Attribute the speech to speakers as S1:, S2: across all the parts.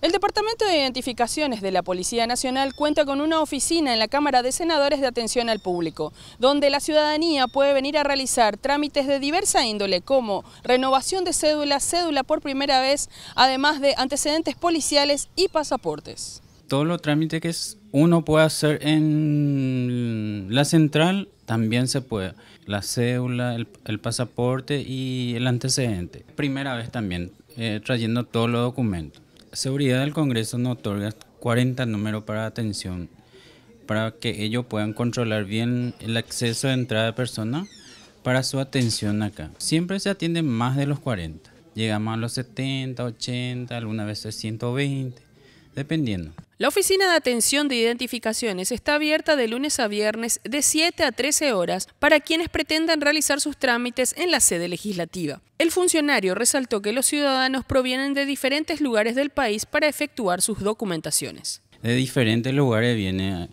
S1: El Departamento de Identificaciones de la Policía Nacional cuenta con una oficina en la Cámara de Senadores de Atención al Público, donde la ciudadanía puede venir a realizar trámites de diversa índole, como renovación de cédula, cédula por primera vez, además de antecedentes policiales y pasaportes.
S2: Todos los trámites que uno puede hacer en la central también se puede. La cédula, el, pasaporte y el antecedente. Primera vez también, eh, trayendo todos los documentos seguridad del Congreso no otorga 40 números para atención para que ellos puedan controlar bien el acceso de entrada de personas para su atención acá. Siempre se atienden más de los 40. Llegamos a los 70, 80, algunas veces 120 dependiendo. La
S1: Oficina de Atención de Identificaciones está abierta de lunes a viernes de 7 a 13 horas para quienes pretendan realizar sus trámites en la sede legislativa. El funcionario resaltó que los ciudadanos provienen de diferentes lugares del país para efectuar sus documentaciones.
S2: De diferentes lugares viene,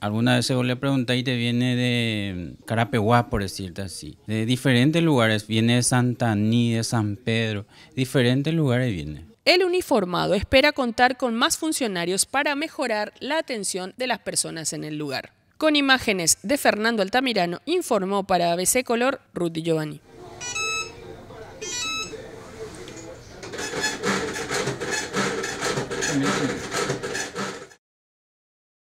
S2: alguna vez se vos le y te viene de Carapeguá, por decirte así. De diferentes lugares, viene de Santa de San Pedro, diferentes lugares viene.
S1: El uniformado espera contar con más funcionarios para mejorar la atención de las personas en el lugar. Con imágenes de Fernando Altamirano, informó para ABC Color Rudy Giovanni.